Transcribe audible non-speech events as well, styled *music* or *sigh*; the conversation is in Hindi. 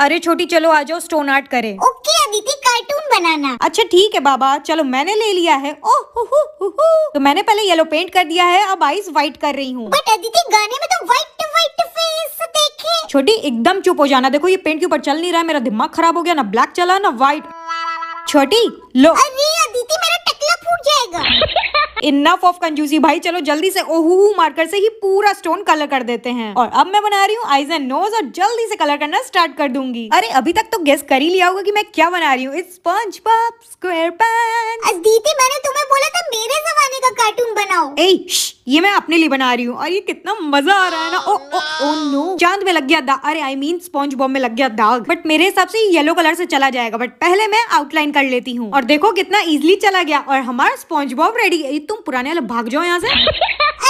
अरे छोटी चलो आ जाओ स्टोन आर्ट करे ओके अदिति कार्टून बनाना अच्छा ठीक है बाबा चलो मैंने ले लिया है ओह हु, तो मैंने पहले येलो पेंट कर दिया है अब आईज व्हाइट कर रही हूँ अदिति गाने में तो व्हाइट व्हाइट फेस देखे छोटी एकदम चुप हो जाना देखो ये पेंट के ऊपर चल नहीं रहा है मेरा दिमाग खराब हो गया ना ब्लैक चला ना व्हाइट छोटी लो अरे इनफ ऑफ कंजूसी भाई चलो जल्दी से ओहू मार्कर से ही पूरा स्टोन कलर कर देते हैं और अब मैं बना रही हूँ आइज एंड नोज और जल्दी से कलर करना स्टार्ट कर दूंगी अरे अभी तक तो गेस कर ही लिया होगा की मैं क्या बना रही हूँ it's punch pop square pap ए ये मैं अपने लिए बना रही हूँ और ये कितना मजा आ रहा है ना ओ ओ ओ नो चांद में लग गया दाग अरे आई मीन स्पॉन्ज बॉम्ब में लग गया दाग बट मेरे हिसाब से येलो कलर से चला जाएगा बट पहले मैं आउटलाइन कर लेती हूँ और देखो कितना इजिली चला गया और हमारा स्पॉन्ज बॉम्ब रेडी तुम पुराने वाले भाग जाओ यहाँ से *laughs*